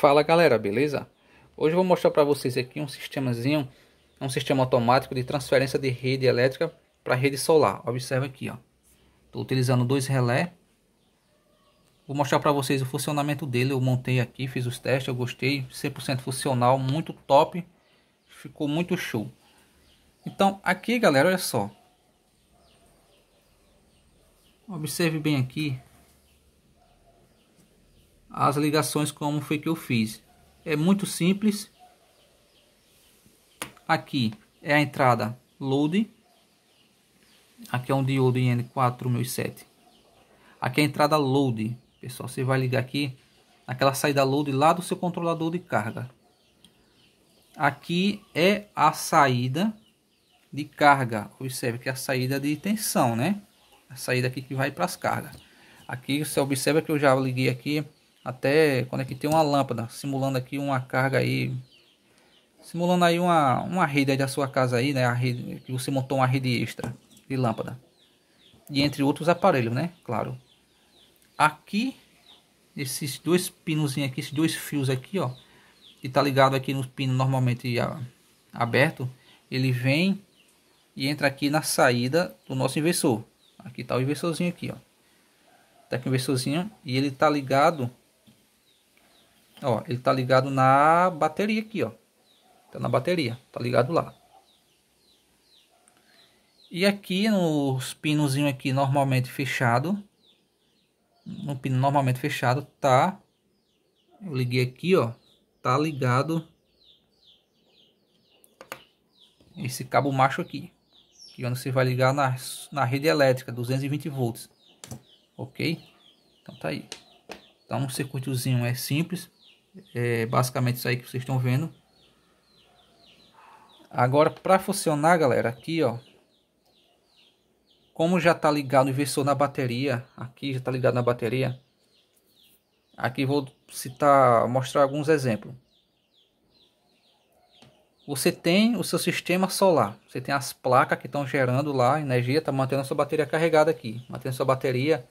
Fala galera, beleza? Hoje eu vou mostrar para vocês aqui um sistemazinho, um sistema automático de transferência de rede elétrica para rede solar. observe aqui, ó. Estou utilizando dois relé. Vou mostrar para vocês o funcionamento dele. Eu montei aqui, fiz os testes, eu gostei, 100% funcional, muito top. Ficou muito show. Então, aqui, galera, olha só. Observe bem aqui as ligações como foi que eu fiz. É muito simples. Aqui é a entrada load. Aqui é um diodo IN4007. Aqui é a entrada load. Pessoal, você vai ligar aqui naquela saída load lá do seu controlador de carga. Aqui é a saída de carga. Observe que é a saída de tensão, né? A saída aqui que vai para as cargas. Aqui você observa que eu já liguei aqui até quando é que tem uma lâmpada, simulando aqui uma carga aí. Simulando aí uma, uma rede aí da sua casa aí, né? A rede, que você montou uma rede extra de lâmpada. E entre outros aparelhos, né? Claro. Aqui, esses dois pinozinhos aqui, esses dois fios aqui, ó. Que tá ligado aqui no pino normalmente aberto. Ele vem e entra aqui na saída do nosso inversor. Aqui tá o inversorzinho aqui, ó. Tá aqui o inversorzinho e ele tá ligado Ó, ele tá ligado na bateria aqui, ó. Tá na bateria, tá ligado lá. E aqui nos pinozinho aqui normalmente fechado, no pino normalmente fechado tá eu liguei aqui, ó, tá ligado esse cabo macho aqui, que é onde você vai ligar na, na rede elétrica, 220 volts, ok? Então tá aí. Então um circuitozinho é simples, é basicamente isso aí que vocês estão vendo. Agora, para funcionar, galera, aqui, ó. Como já tá ligado o inversor na bateria, aqui já tá ligado na bateria. Aqui vou citar, mostrar alguns exemplos. Você tem o seu sistema solar, você tem as placas que estão gerando lá energia, está mantendo a sua bateria carregada aqui, mantendo a sua bateria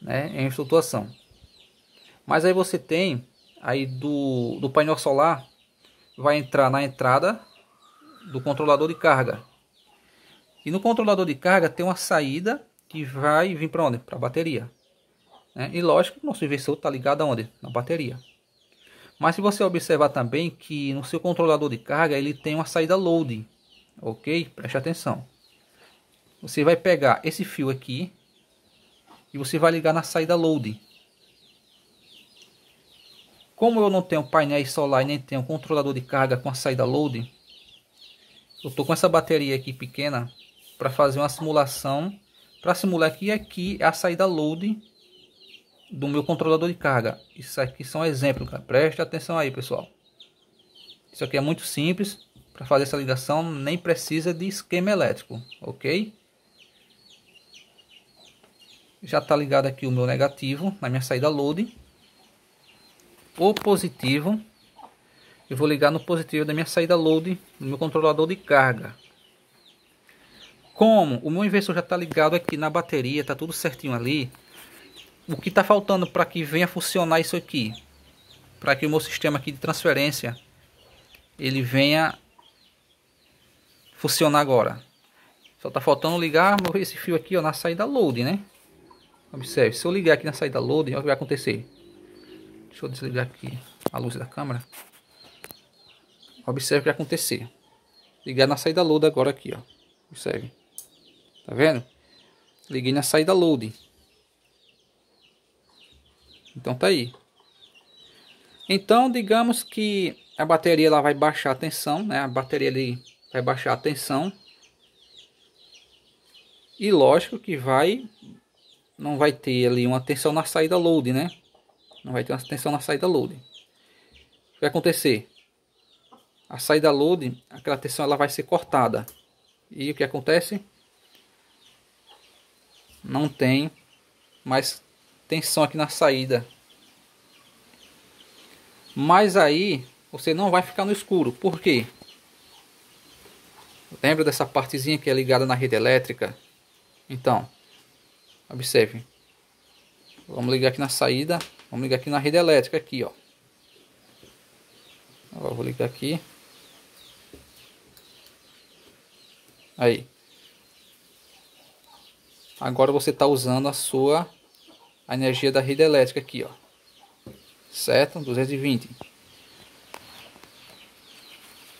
né, em flutuação. Mas aí você tem aí do, do painel solar vai entrar na entrada do controlador de carga. E no controlador de carga tem uma saída que vai vir para onde? Para a bateria. Né? E lógico que o nosso inversor está ligado aonde? Na bateria. Mas se você observar também que no seu controlador de carga ele tem uma saída load. Ok? Preste atenção. Você vai pegar esse fio aqui e você vai ligar na saída load. Como eu não tenho painéis solar e nem tenho controlador de carga com a saída load, eu estou com essa bateria aqui pequena para fazer uma simulação, para simular que aqui é a saída load do meu controlador de carga. Isso aqui são exemplos, cara. Preste atenção aí, pessoal. Isso aqui é muito simples, para fazer essa ligação nem precisa de esquema elétrico, ok? Já está ligado aqui o meu negativo na minha saída load o positivo e vou ligar no positivo da minha saída load no meu controlador de carga. Como o meu inversor já está ligado aqui na bateria, está tudo certinho ali, o que está faltando para que venha funcionar isso aqui? Para que o meu sistema aqui de transferência ele venha funcionar agora. Só está faltando ligar esse fio aqui ó, na saída load, né? Observe, se eu ligar aqui na saída load, olha o que vai acontecer. Deixa eu desligar aqui a luz da câmera. Observe o que acontecer. Ligar na saída load agora aqui, ó. Observe. Tá vendo? Liguei na saída load. Então tá aí. Então, digamos que a bateria ela vai baixar a tensão, né? A bateria ali vai baixar a tensão. E lógico que vai não vai ter ali uma tensão na saída load, né? Não vai ter uma tensão na saída load. O que vai acontecer? A saída load, aquela tensão ela vai ser cortada. E o que acontece? Não tem mais tensão aqui na saída. Mas aí você não vai ficar no escuro. Por quê? Lembra dessa partezinha que é ligada na rede elétrica? Então, observe. Vamos ligar aqui na saída. Vamos ligar aqui na rede elétrica aqui, ó. Agora vou ligar aqui. Aí. Agora você está usando a sua a energia da rede elétrica aqui, ó. Certo? 220.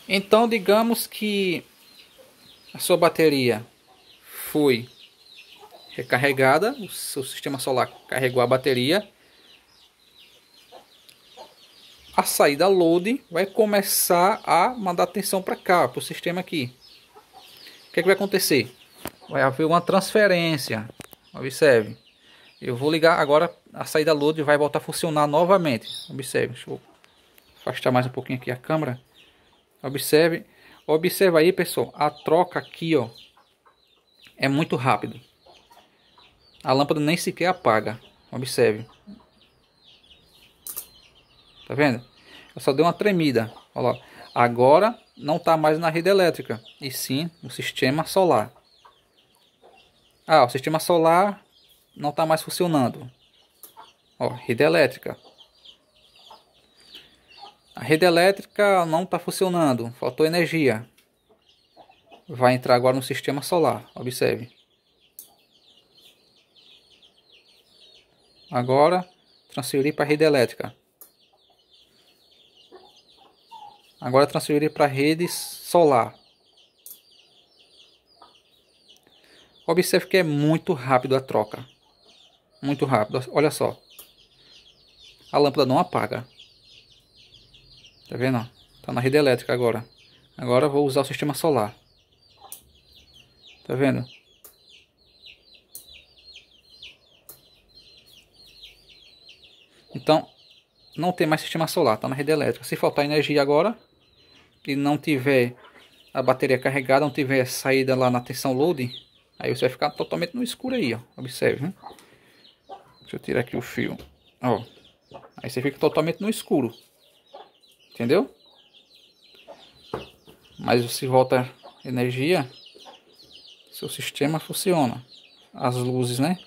Então, digamos que a sua bateria foi recarregada, o seu sistema solar carregou a bateria a saída load vai começar a mandar tensão para cá, para o sistema aqui. O que, é que vai acontecer? Vai haver uma transferência. Observe. Eu vou ligar agora a saída load vai voltar a funcionar novamente. Observe. Deixa eu afastar mais um pouquinho aqui a câmera. Observe. Observe aí, pessoal. A troca aqui, ó. É muito rápido. A lâmpada nem sequer apaga. Observe. Tá vendo? Eu só dei uma tremida. Olha lá. Agora não está mais na rede elétrica, e sim no sistema solar. Ah, o sistema solar não está mais funcionando. Ó, rede elétrica. A rede elétrica não está funcionando, faltou energia. Vai entrar agora no sistema solar, observe. Agora, transferir para a rede elétrica. Agora transferir para a rede solar. Observe que é muito rápido a troca. Muito rápido. Olha só. A lâmpada não apaga. Tá vendo? Tá na rede elétrica agora. Agora vou usar o sistema solar. Tá vendo? Então, não tem mais sistema solar, tá na rede elétrica. Se faltar energia agora, e não tiver a bateria carregada, não tiver saída lá na tensão loading, aí você vai ficar totalmente no escuro aí, ó. Observe, né? Deixa eu tirar aqui o fio. Ó. Aí você fica totalmente no escuro. Entendeu? Mas se volta energia, seu sistema funciona. As luzes, né?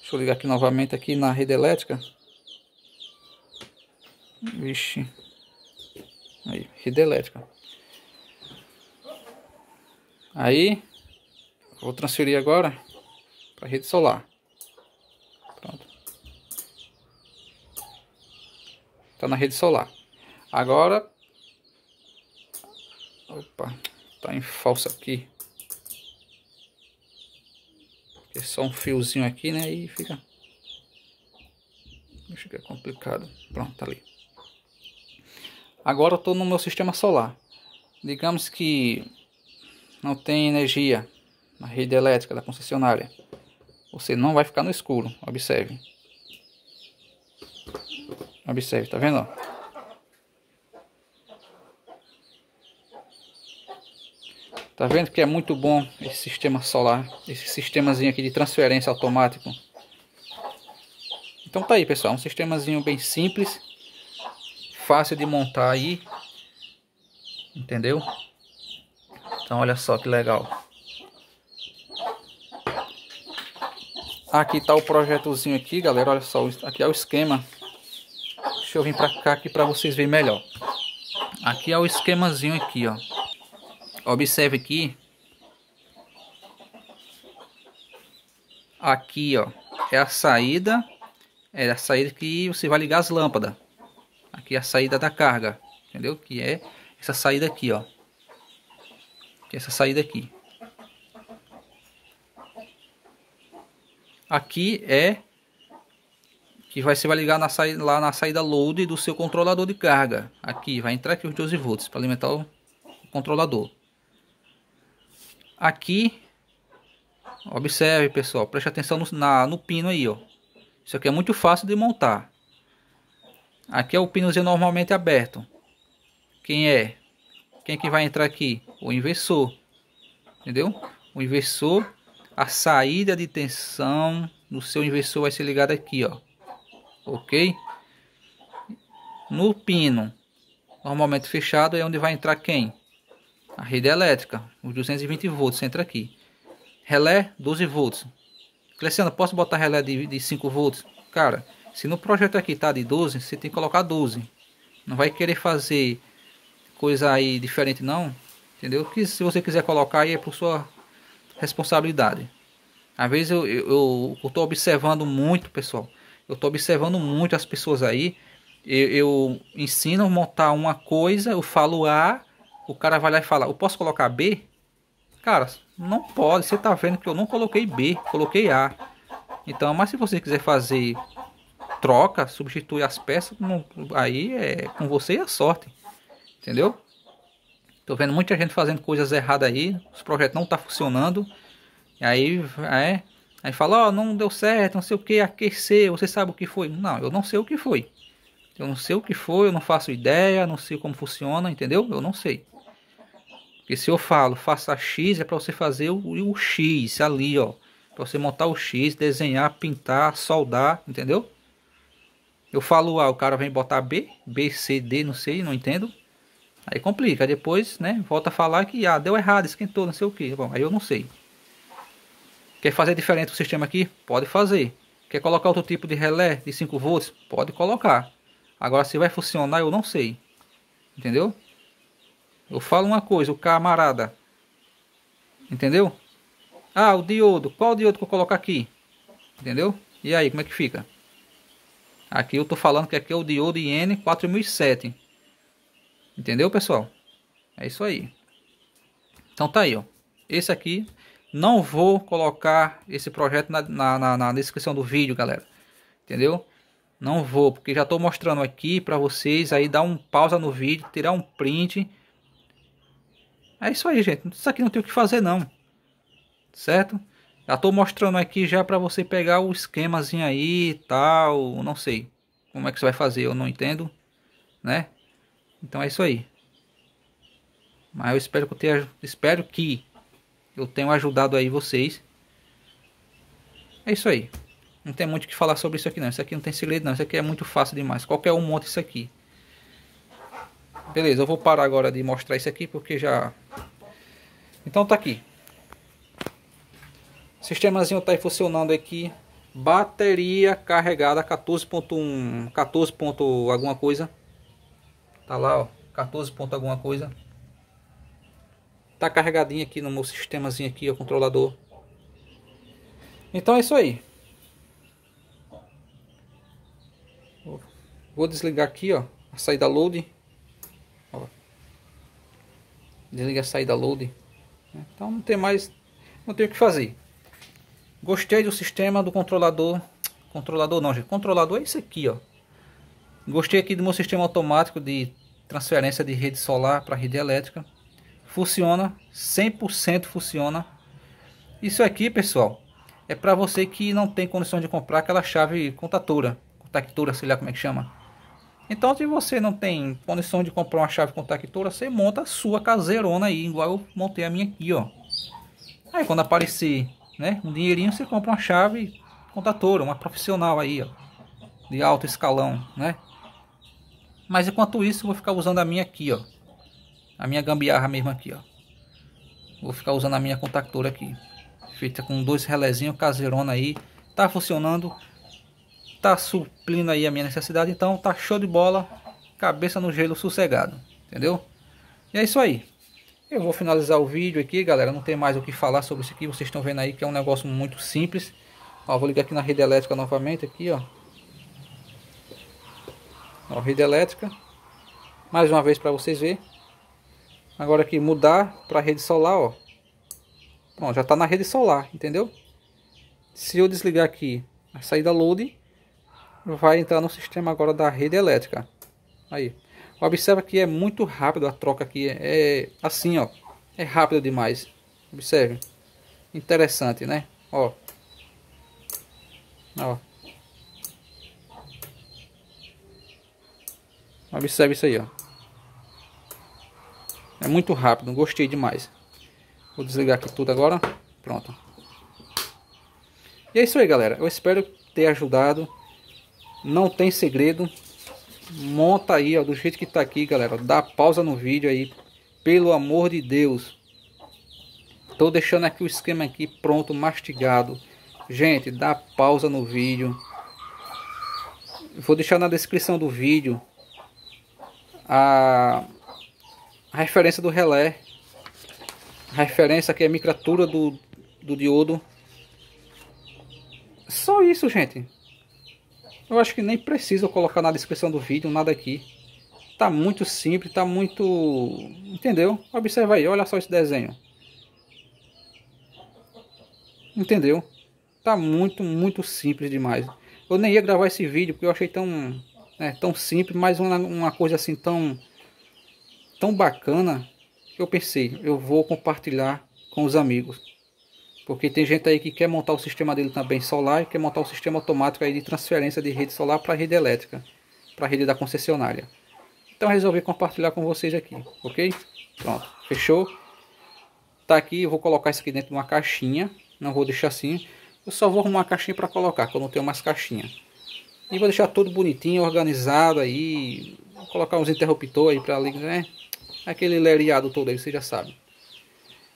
Deixa eu ligar aqui novamente aqui na rede elétrica. Vixe. Aí, rede elétrica. Aí, vou transferir agora para a rede solar. Pronto. Está na rede solar. Agora, opa, está em falso aqui. É só um fiozinho aqui, né? E fica, fica complicado. Pronto, tá ali. Agora eu estou no meu sistema solar. Digamos que não tem energia na rede elétrica da concessionária, você não vai ficar no escuro. Observe. Observe, tá vendo? Tá vendo que é muito bom esse sistema solar, esse sistemazinho aqui de transferência automático. Então tá aí, pessoal, um sistemazinho bem simples, fácil de montar aí. Entendeu? Então olha só que legal. Aqui tá o projetozinho aqui, galera. Olha só, aqui é o esquema. Deixa eu vir para cá aqui para vocês verem melhor. Aqui é o esquemazinho aqui, ó. Observe aqui. Aqui, ó. É a saída. É a saída que você vai ligar as lâmpadas. Aqui é a saída da carga. Entendeu? Que é essa saída aqui, ó que é essa saída aqui. Aqui é que você vai ligar na saída, lá na saída load do seu controlador de carga. Aqui vai entrar aqui os 12 volts para alimentar o controlador. Aqui, observe pessoal, preste atenção no, na, no pino aí, ó. Isso aqui é muito fácil de montar. Aqui é o pinozinho normalmente aberto. Quem é? Quem é que vai entrar aqui? O inversor. Entendeu? O inversor, a saída de tensão no seu inversor vai ser ligada aqui, ó. Ok? No pino normalmente fechado é onde vai entrar quem? A rede elétrica, os 220 volts, entra aqui. Relé, 12 volts. Crescendo, posso botar relé de, de 5 volts? Cara, se no projeto aqui tá de 12, você tem que colocar 12. Não vai querer fazer coisa aí diferente não, entendeu? Que se você quiser colocar aí é por sua responsabilidade. Às vezes eu, eu, eu tô observando muito, pessoal. Eu tô observando muito as pessoas aí. Eu, eu ensino a montar uma coisa, eu falo A, o cara vai lá e fala, eu posso colocar B? Cara, não pode, você tá vendo que eu não coloquei B, coloquei A. Então, mas se você quiser fazer troca, substituir as peças, aí é com você e é a sorte. Entendeu? Tô vendo muita gente fazendo coisas erradas aí, os projetos não tá funcionando. E aí, é, aí fala, ó, oh, não deu certo, não sei o que, aquecer, você sabe o que foi? Não, eu não sei o que foi. Eu não sei o que foi, eu não faço ideia, não sei como funciona, entendeu? Eu não sei. Porque se eu falo, faça X, é para você fazer o, o X ali, ó. Para você montar o X, desenhar, pintar, soldar, entendeu? Eu falo A, o cara vem botar B, B, C, D, não sei, não entendo. Aí complica, depois, né, volta a falar que ah, deu errado, esquentou, não sei o que. Bom, aí eu não sei. Quer fazer diferente o sistema aqui? Pode fazer. Quer colocar outro tipo de relé de 5 volts? Pode colocar. Agora se vai funcionar eu não sei. Entendeu? Eu falo uma coisa, o camarada. Entendeu? Ah, o diodo. Qual diodo que eu colocar aqui? Entendeu? E aí, como é que fica? Aqui eu tô falando que aqui é o diodo IN4007. Entendeu, pessoal? É isso aí. Então tá aí, ó. Esse aqui, não vou colocar esse projeto na, na, na descrição do vídeo, galera. Entendeu? Não vou, porque já estou mostrando aqui para vocês aí dar um pausa no vídeo, tirar um print. É isso aí, gente. Isso aqui não tem o que fazer não. Certo? Já estou mostrando aqui já para você pegar o esquemazinho aí, tal, não sei como é que você vai fazer, eu não entendo, né? Então é isso aí. Mas eu espero que eu tenha, espero que eu tenho ajudado aí vocês. É isso aí. Não tem muito o que falar sobre isso aqui não. Isso aqui não tem segredo não. Isso aqui é muito fácil demais. Qualquer um monta isso aqui. Beleza, eu vou parar agora de mostrar isso aqui porque já... Então tá aqui. O Sistemazinho tá aí funcionando aqui. Bateria carregada 14.1, 14. alguma coisa. Tá lá, ó, 14 ponto alguma coisa. Tá carregadinho aqui no meu sistemazinho aqui, o controlador. Então é isso aí. Vou desligar aqui, ó, a saída load. Ó. Desliga a saída load. Então não tem mais, não tem o que fazer. Gostei do sistema do controlador. Controlador não, gente. Controlador é isso aqui, ó. Gostei aqui do meu sistema automático de transferência de rede solar para rede elétrica. Funciona, 100% funciona. Isso aqui, pessoal, é para você que não tem condições de comprar aquela chave contatora. contactora, sei lá como é que chama. Então, se você não tem condição de comprar uma chave contactora, você monta a sua caseirona aí, igual eu montei a minha aqui, ó. Aí, quando aparecer né, um dinheirinho, você compra uma chave contatora, uma profissional aí, ó, de alto escalão, né? Mas enquanto isso, eu vou ficar usando a minha aqui, ó. A minha gambiarra mesmo aqui, ó. Vou ficar usando a minha contactora aqui. Feita com dois relézinhos caseirona aí. Tá funcionando. Tá suplindo aí a minha necessidade. Então tá show de bola. Cabeça no gelo sossegado. Entendeu? E é isso aí. Eu vou finalizar o vídeo aqui, galera. Não tem mais o que falar sobre isso aqui. Vocês estão vendo aí que é um negócio muito simples. Ó, vou ligar aqui na rede elétrica novamente aqui, ó. Rede elétrica. Mais uma vez para vocês verem. Agora aqui mudar para rede solar, ó. Bom, já está na rede solar, entendeu? Se eu desligar aqui a saída load, vai entrar no sistema agora da rede elétrica. Aí. Observa que é muito rápido a troca aqui. É, é assim, ó. É rápido demais. Observe. Interessante, né? Ó. Ó. Observe isso aí, ó. É muito rápido, gostei demais. Vou desligar aqui tudo agora. Pronto. E é isso aí, galera. Eu espero ter ajudado. Não tem segredo. Monta aí, ó, do jeito que tá aqui, galera. Dá pausa no vídeo aí. Pelo amor de Deus. Tô deixando aqui o esquema aqui pronto, mastigado. Gente, dá pausa no vídeo. Vou deixar na descrição do vídeo a, a referência do relé, a referência aqui é a micratura do, do diodo. Só isso, gente. Eu acho que nem preciso colocar na descrição do vídeo nada aqui. Tá muito simples, tá muito... Entendeu? Observa aí, olha só esse desenho. Entendeu? Tá muito, muito simples demais. Eu nem ia gravar esse vídeo porque eu achei tão né, tão simples, mas uma, uma coisa assim tão, tão bacana que eu pensei, eu vou compartilhar com os amigos. Porque tem gente aí que quer montar o sistema dele também solar e quer montar o sistema automático aí de transferência de rede solar para a rede elétrica, para a rede da concessionária. Então resolvi compartilhar com vocês aqui, ok? Pronto, fechou? Tá aqui, eu vou colocar isso aqui dentro de uma caixinha, não vou deixar assim. Eu só vou arrumar uma caixinha para colocar, quando eu não tenho mais caixinha. E vou deixar tudo bonitinho, organizado aí. Vou colocar uns interruptores aí pra ligar, né? Aquele leriado todo aí, você já sabe.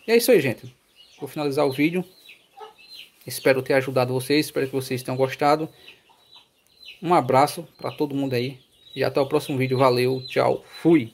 E é isso aí, gente. Vou finalizar o vídeo. Espero ter ajudado vocês. Espero que vocês tenham gostado. Um abraço para todo mundo aí. E até o próximo vídeo. Valeu, tchau, fui.